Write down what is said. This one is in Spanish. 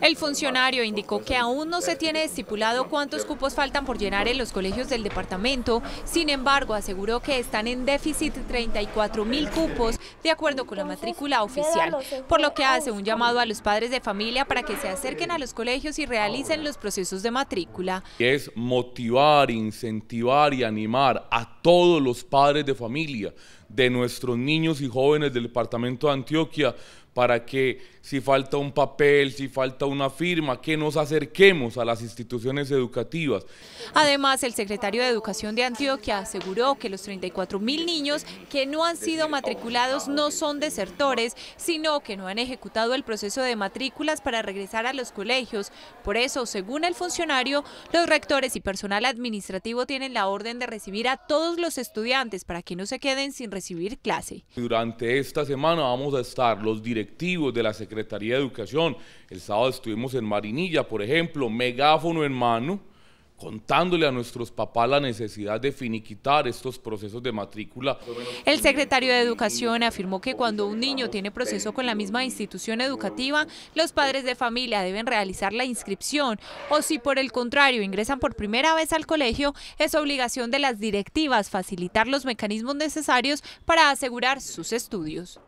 El funcionario indicó que aún no se tiene estipulado cuántos cupos faltan por llenar en los colegios del departamento, sin embargo aseguró que están en déficit 34 mil cupos de acuerdo con la matrícula oficial, por lo que hace un llamado a los padres de familia para que se acerquen a los colegios y realicen los procesos de matrícula. Es motivar, incentivar y animar a todos los padres de familia de nuestros niños y jóvenes del departamento de Antioquia para que si falta un papel, si falta una firma, que nos acerquemos a las instituciones educativas. Además, el secretario de Educación de Antioquia aseguró que los 34 mil niños que no han sido matriculados no son desertores, sino que no han ejecutado el proceso de matrículas para regresar a los colegios. Por eso, según el funcionario, los rectores y personal administrativo tienen la orden de recibir a todos los estudiantes para que no se queden sin clase. Durante esta semana vamos a estar los directivos de la Secretaría de Educación. El sábado estuvimos en Marinilla, por ejemplo, megáfono en mano contándole a nuestros papás la necesidad de finiquitar estos procesos de matrícula. El secretario de Educación afirmó que cuando un niño tiene proceso con la misma institución educativa, los padres de familia deben realizar la inscripción o si por el contrario ingresan por primera vez al colegio, es obligación de las directivas facilitar los mecanismos necesarios para asegurar sus estudios.